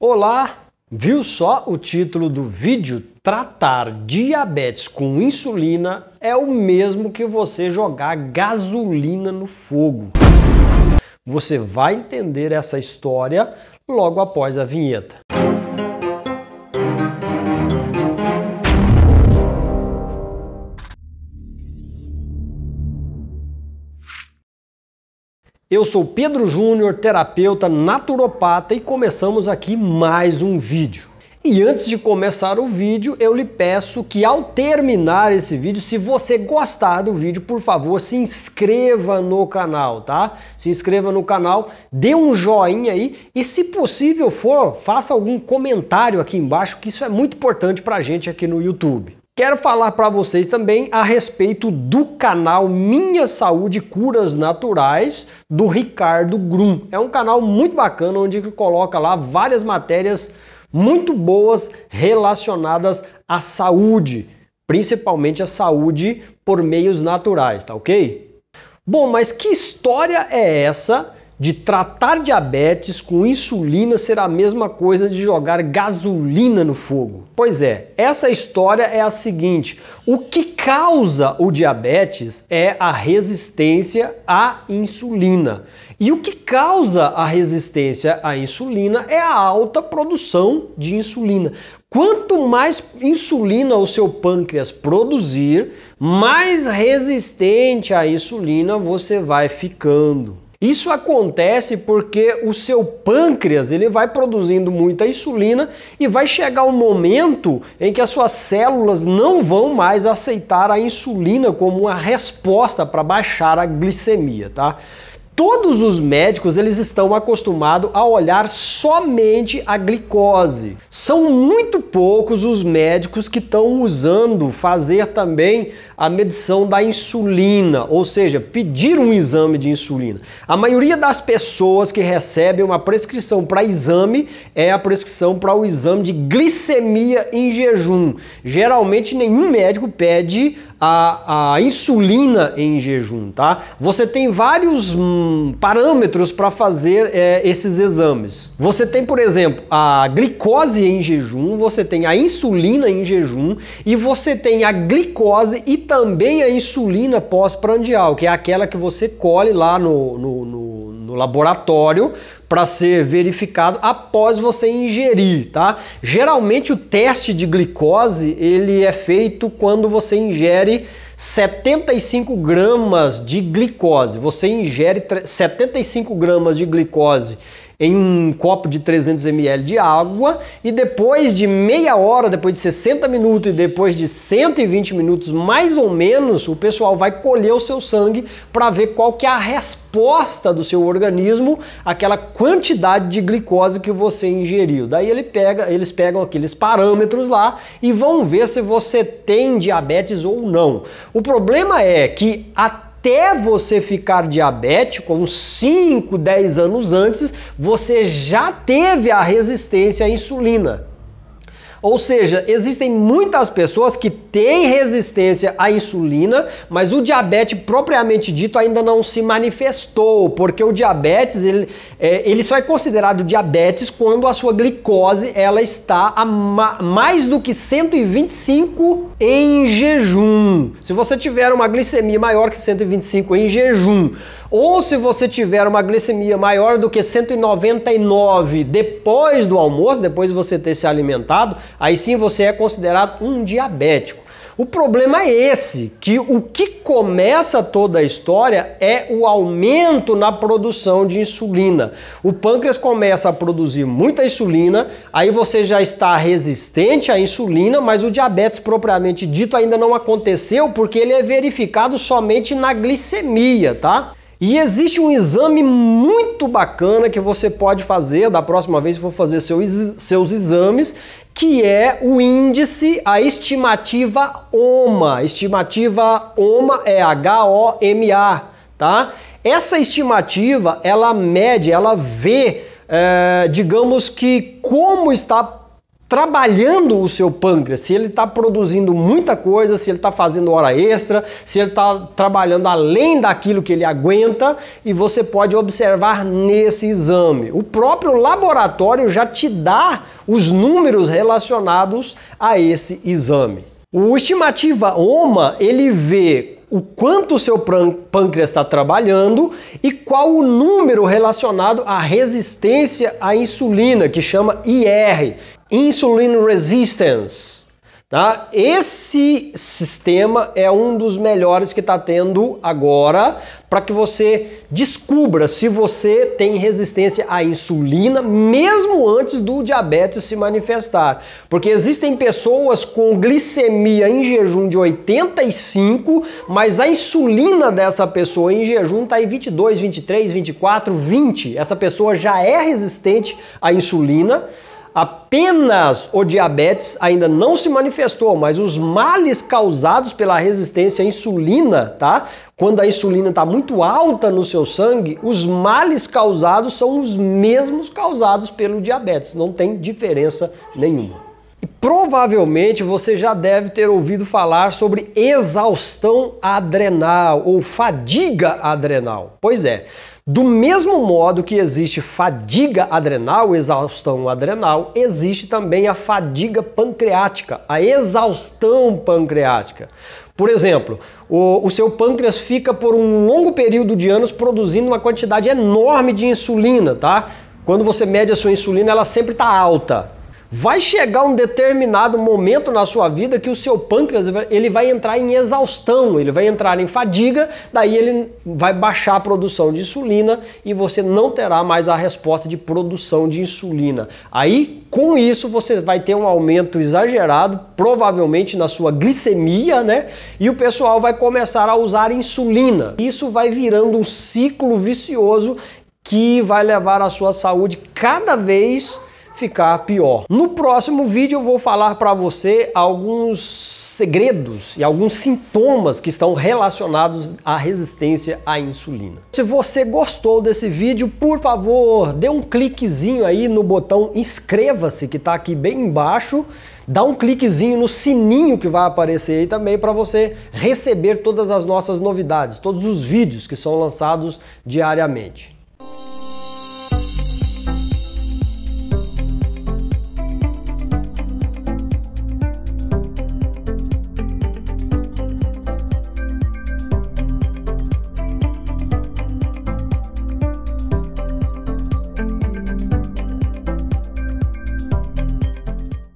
Olá! Viu só o título do vídeo? Tratar diabetes com insulina é o mesmo que você jogar gasolina no fogo. Você vai entender essa história logo após a vinheta. Eu sou Pedro Júnior, terapeuta naturopata e começamos aqui mais um vídeo. E antes de começar o vídeo, eu lhe peço que ao terminar esse vídeo, se você gostar do vídeo, por favor, se inscreva no canal, tá? Se inscreva no canal, dê um joinha aí e se possível for, faça algum comentário aqui embaixo, que isso é muito importante pra gente aqui no YouTube. Quero falar para vocês também a respeito do canal Minha Saúde Curas Naturais do Ricardo Grum. É um canal muito bacana onde ele coloca lá várias matérias muito boas relacionadas à saúde, principalmente à saúde por meios naturais, tá OK? Bom, mas que história é essa de tratar diabetes com insulina ser a mesma coisa de jogar gasolina no fogo. Pois é, essa história é a seguinte: o que causa o diabetes é a resistência à insulina. E o que causa a resistência à insulina é a alta produção de insulina. Quanto mais insulina o seu pâncreas produzir, mais resistente à insulina você vai ficando. Isso acontece porque o seu pâncreas ele vai produzindo muita insulina e vai chegar um momento em que as suas células não vão mais aceitar a insulina como uma resposta para baixar a glicemia, tá? Todos os médicos eles estão acostumados a olhar somente a glicose. São muito poucos os médicos que estão usando fazer também a medição da insulina, ou seja, pedir um exame de insulina. A maioria das pessoas que recebem uma prescrição para exame é a prescrição para o exame de glicemia em jejum. Geralmente nenhum médico pede a, a insulina em jejum, tá? Você tem vários parâmetros para fazer é, esses exames. Você tem, por exemplo, a glicose em jejum, você tem a insulina em jejum e você tem a glicose e também a insulina pós-prandial, que é aquela que você colhe lá no, no, no, no laboratório para ser verificado após você ingerir, tá? Geralmente o teste de glicose ele é feito quando você ingere 75 gramas de glicose. Você ingere 75 gramas de glicose em um copo de 300 ml de água e depois de meia hora, depois de 60 minutos e depois de 120 minutos mais ou menos, o pessoal vai colher o seu sangue para ver qual que é a resposta do seu organismo àquela quantidade de glicose que você ingeriu. Daí ele pega, eles pegam aqueles parâmetros lá e vão ver se você tem diabetes ou não. O problema é que até até você ficar diabético, uns 5, 10 anos antes, você já teve a resistência à insulina. Ou seja, existem muitas pessoas que têm resistência à insulina, mas o diabetes propriamente dito ainda não se manifestou, porque o diabetes ele, é, ele só é considerado diabetes quando a sua glicose ela está a ma mais do que 125 em jejum. Se você tiver uma glicemia maior que 125 em jejum, ou se você tiver uma glicemia maior do que 199 depois do almoço, depois de você ter se alimentado, aí sim você é considerado um diabético. O problema é esse, que o que começa toda a história é o aumento na produção de insulina. O pâncreas começa a produzir muita insulina, aí você já está resistente à insulina, mas o diabetes propriamente dito ainda não aconteceu porque ele é verificado somente na glicemia, tá? E existe um exame muito bacana que você pode fazer da próxima vez que for fazer seus, seus exames, que é o índice, a estimativa OMA. Estimativa OMA é H-O-M-A, tá? Essa estimativa, ela mede, ela vê, é, digamos que como está trabalhando o seu pâncreas, se ele está produzindo muita coisa, se ele está fazendo hora extra, se ele está trabalhando além daquilo que ele aguenta, e você pode observar nesse exame. O próprio laboratório já te dá os números relacionados a esse exame. O estimativa OMA ele vê o quanto o seu pâncreas está trabalhando e qual o número relacionado à resistência à insulina, que chama IR, insulin resistance. Tá? Esse sistema é um dos melhores que está tendo agora para que você descubra se você tem resistência à insulina mesmo antes do diabetes se manifestar. Porque existem pessoas com glicemia em jejum de 85, mas a insulina dessa pessoa em jejum está em 22, 23, 24, 20. Essa pessoa já é resistente à insulina Apenas o diabetes ainda não se manifestou, mas os males causados pela resistência à insulina, tá? Quando a insulina está muito alta no seu sangue, os males causados são os mesmos causados pelo diabetes, não tem diferença nenhuma. E provavelmente você já deve ter ouvido falar sobre exaustão adrenal ou fadiga adrenal. Pois é, do mesmo modo que existe fadiga adrenal, exaustão adrenal, existe também a fadiga pancreática, a exaustão pancreática. Por exemplo, o, o, seu pâncreas fica por um longo período de anos produzindo uma quantidade enorme de insulina, tá? Quando você mede a sua insulina, ela sempre está alta. Vai chegar um determinado momento na sua vida que o seu pâncreas ele vai entrar em exaustão, ele vai entrar em fadiga, daí ele vai baixar a produção de insulina e você não terá mais a resposta de produção de insulina. Aí, com isso, você vai ter um aumento exagerado, provavelmente na sua glicemia, né? E o pessoal vai começar a usar insulina. Isso vai virando um ciclo vicioso que vai levar a sua saúde cada vez ficar pior. No próximo vídeo eu vou falar para você alguns segredos e alguns sintomas que estão relacionados à resistência à insulina. Se você gostou desse vídeo, por favor, dê um cliquezinho aí no botão inscreva-se que está aqui bem embaixo dá um cliquezinho no sininho que vai aparecer aí também para você receber todas as nossas novidades, todos os vídeos que são lançados diariamente.